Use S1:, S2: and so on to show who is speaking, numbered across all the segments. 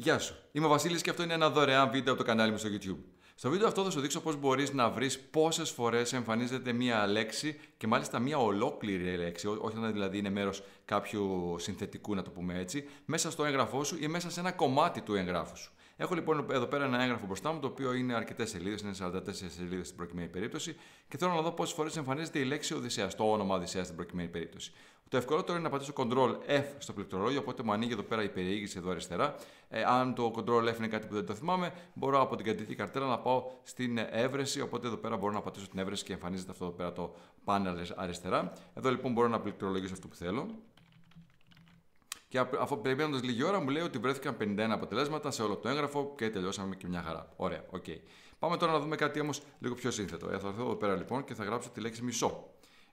S1: Γεια σου, είμαι ο Βασίλης και αυτό είναι ένα δωρεάν βίντεο από το κανάλι μου στο YouTube. Στο βίντεο αυτό θα σου δείξω πώς μπορείς να βρεις πόσες φορές εμφανίζεται μία λέξη και μάλιστα μία ολόκληρη λέξη, όχι όταν δηλαδή είναι μέρος κάποιου συνθετικού να το πούμε έτσι, μέσα στο έγγραφό σου ή μέσα σε ένα κομμάτι του εγγράφου σου. Έχω λοιπόν εδώ πέρα ένα έγγραφο μπροστά μου, το οποίο είναι αρκετές σελίδες, είναι 44 σελίδες στην προκειμένη περίπτωση, και θέλω να δω πόσες φορές εμφανίζεται η λέξη Οδυσσέας, το όνομα Οδυσσέας στην προκειμένη περίπτωση. Το ευκολότερο είναι να πατήσω Ctrl F στο πληκτρολόγιο, οπότε μου ανοίγει εδώ πέρα η περιήγηση εδώ αριστερά. Ε, αν το Ctrl F είναι κάτι που δεν το θυμάμαι, μπορώ από την κατηθή καρτέλα να πάω στην έβρεση, οπότε εδώ πέρα μπορώ να πατήσω την έβρεση και εμφανίζεται αυτό εδώ πέρα το πάνελ αριστερά. Εδώ λοιπόν μπορώ να πληκτρολογήσω αυτό που θέλω. Και αφού περιμένοντας λίγη ώρα, μου λέει ότι βρέθηκαν 51 αποτελέσματα σε όλο το έγγραφο και τελειώσαμε και μια χαρά. Ωραία, οκ. Okay. Πάμε τώρα να δούμε κάτι όμως λίγο πιο σύνθετο. Ε, θα έρθω εδώ πέρα λοιπόν και θα γράψω τη λέξη μισό.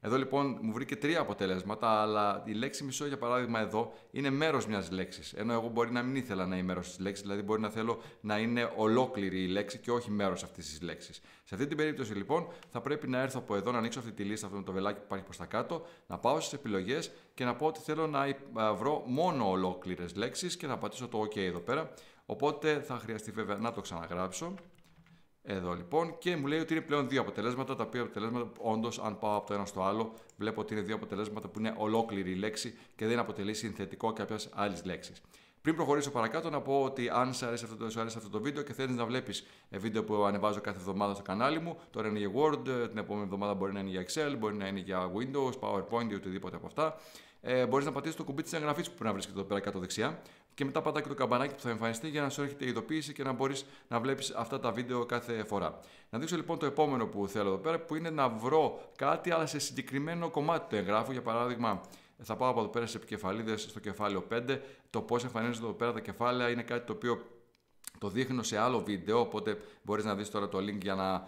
S1: Εδώ λοιπόν μου βρήκε τρία αποτελέσματα, αλλά η λέξη μισό για παράδειγμα εδώ είναι μέρος μιας λέξης. Ενώ εγώ μπορεί να μην ήθελα να είναι μέρος της λέξης, δηλαδή μπορεί να θέλω να είναι ολόκληρη η λέξη και όχι μέρος αυτής της λέξης. Σε αυτή την περίπτωση λοιπόν θα πρέπει να έρθω από εδώ, να ανοίξω αυτή τη λίστα, αυτό με το βελάκι που υπάρχει προς τα κάτω, να πάω στις επιλογές και να πω ότι θέλω να βρω μόνο ολόκληρες λέξεις και να πατήσω το OK εδώ πέρα. Οπότε θα χρειαστεί βέβαια να το ξαναγράψω εδώ λοιπόν και μου λέει ότι είναι πλέον δύο αποτελέσματα, τα οποία αποτελέσματα όντως, αν πάω από το ένα στο άλλο, βλέπω ότι είναι δύο αποτελέσματα που είναι ολόκληρη η λέξη και δεν αποτελεί συνθετικό κάποιας άλλης λέξης. Πριν προχωρήσω παρακάτω, να πω ότι αν σε αρέσει αυτό το, βίντεο και θέλεις να βλέπεις ε, βίντεο που ανεβάζω κάθε εβδομάδα στο κανάλι μου, τώρα είναι για Word, ε, την επόμενη εβδομάδα μπορεί να είναι για Excel, μπορεί να είναι για Windows, PowerPoint ή οτιδήποτε από αυτά. Ε, μπορείς να πατήσεις το κουμπί της εγγραφής που πρέπει να βρίσκεται εδώ πέρα κάτω δεξιά και μετά πατά και το καμπανάκι που θα εμφανιστεί για να σου έρχεται η ειδοποίηση και να μπορείς να βλέπεις αυτά τα βίντεο κάθε φορά. Να δείξω λοιπόν το επόμενο που θέλω εδώ πέρα που είναι να βρω κάτι αλλά σε συγκεκριμένο κομμάτι του εγγράφου, για παράδειγμα θα πάω από εδώ πέρα σε επικεφαλίδες στο κεφάλαιο 5. Το πώς εμφανίζονται εδώ πέρα τα κεφάλαια είναι κάτι το οποίο το δείχνω σε άλλο βίντεο, οπότε μπορείς να δεις τώρα το link για να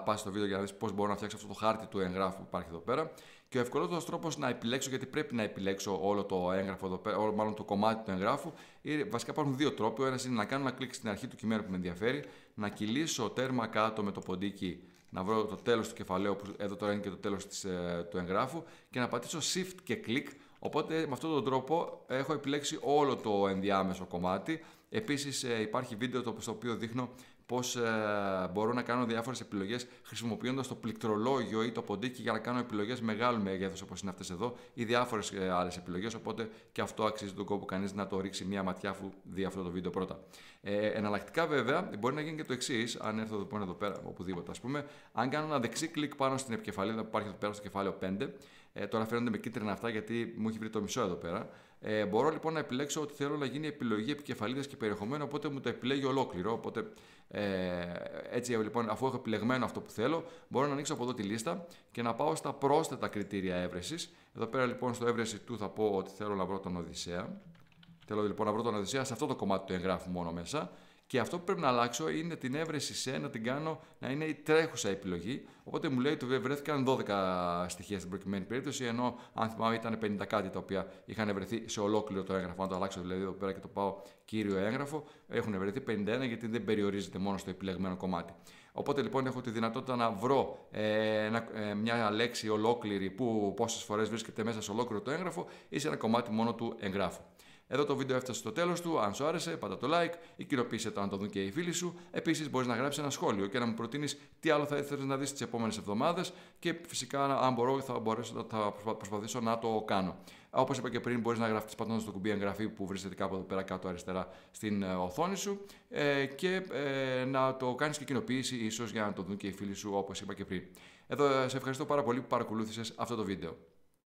S1: πας στο βίντεο για να δεις πώς μπορώ να φτιάξω αυτό το χάρτη του εγγράφου που υπάρχει εδώ πέρα. Και ο ευκολότερος τρόπος να επιλέξω, γιατί πρέπει να επιλέξω όλο το έγγραφο εδώ πέρα, όλο, μάλλον το κομμάτι του εγγράφου, είναι, βασικά υπάρχουν δύο τρόποι. Ο ένας είναι να κάνω ένα κλικ στην αρχή του κειμένου που με ενδιαφέρει, να κυλήσω τέρμα κάτω με το ποντίκι να βρω το τέλος του κεφαλαίου που εδώ τώρα είναι και το τέλος της, ε, του εγγράφου και να πατήσω shift και click οπότε με αυτόν τον τρόπο έχω επιλέξει όλο το ενδιάμεσο κομμάτι επίσης ε, υπάρχει βίντεο το οποίο δείχνω πώς ε, μπορώ να κάνω διάφορες επιλογές χρησιμοποιώντας το πληκτρολόγιο ή το ποντίκι για να κάνω επιλογές μεγάλου μεγέθους όπως είναι αυτές εδώ ή διάφορες ε, άλλες επιλογές οπότε και αυτό αξίζει τον κόπο κανείς να το ρίξει μια ματιά αφού δει αυτό το βίντεο πρώτα. Ε, εναλλακτικά βέβαια μπορεί να γίνει και το εξής, αν έρθω εδώ, εδώ πέρα οπουδήποτε ας πούμε, αν κάνω ένα δεξί κλικ πάνω στην επικεφαλίδα που υπάρχει εδώ πέρα στο κεφάλαιο 5 ε, τώρα φαίνονται με κίτρινα αυτά γιατί μου έχει βρει το μισό εδώ πέρα. Ε, μπορώ λοιπόν να επιλέξω ότι θέλω να γίνει επιλογή επικεφαλίδας και περιεχομένου, οπότε μου το επιλέγει ολόκληρο. Οπότε ε, έτσι λοιπόν, αφού έχω επιλεγμένο αυτό που θέλω, μπορώ να ανοίξω από εδώ τη λίστα και να πάω στα πρόσθετα κριτήρια έβρεσης. Εδώ πέρα λοιπόν στο έβρεση του θα πω ότι θέλω να βρω τον Οδυσσέα. Θέλω λοιπόν να βρω τον Οδυσσέα σε αυτό το κομμάτι του εγγράφου μόνο μέσα. Και αυτό που πρέπει να αλλάξω είναι την έβρεση σε να την κάνω να είναι η τρέχουσα επιλογή. Οπότε μου λέει ότι βρέθηκαν 12 στοιχεία στην προκειμένη περίπτωση, ενώ αν θυμάμαι ήταν 50 κάτι τα οποία είχαν βρεθεί σε ολόκληρο το έγγραφο. Αν το αλλάξω δηλαδή εδώ πέρα και το πάω κύριο έγγραφο, έχουν βρεθεί 51 γιατί δεν περιορίζεται μόνο στο επιλεγμένο κομμάτι. Οπότε λοιπόν έχω τη δυνατότητα να βρω ε, ένα, ε, μια λέξη ολόκληρη που πόσες φορές βρίσκεται μέσα σε ολόκληρο το έγγραφο ή σε ένα κομμάτι μόνο του εγγράφου. Εδώ το βίντεο έφτασε στο τέλος του. Αν σου άρεσε, πάντα το like ή κοινοποίησε το αν το δουν και οι φίλοι σου. Επίσης, μπορείς να γράψεις ένα σχόλιο και να μου προτείνεις τι άλλο θα ήθελες να δεις τις επόμενες εβδομάδες και φυσικά, αν μπορώ, θα, μπορέσω, θα προσπαθήσω να το κάνω. Όπως είπα και πριν, μπορείς να γραφτεί πατώντα το κουμπί εγγραφή που βρίσκεται κάπου εδώ πέρα κάτω αριστερά στην ε, οθόνη σου ε, και ε, να το κάνεις και κοινοποίηση ίσως για να το δουν και οι φίλοι σου, όπως είπα και πριν. Εδώ σε ευχαριστώ πάρα πολύ που παρακολούθησες αυτό το βίντεο.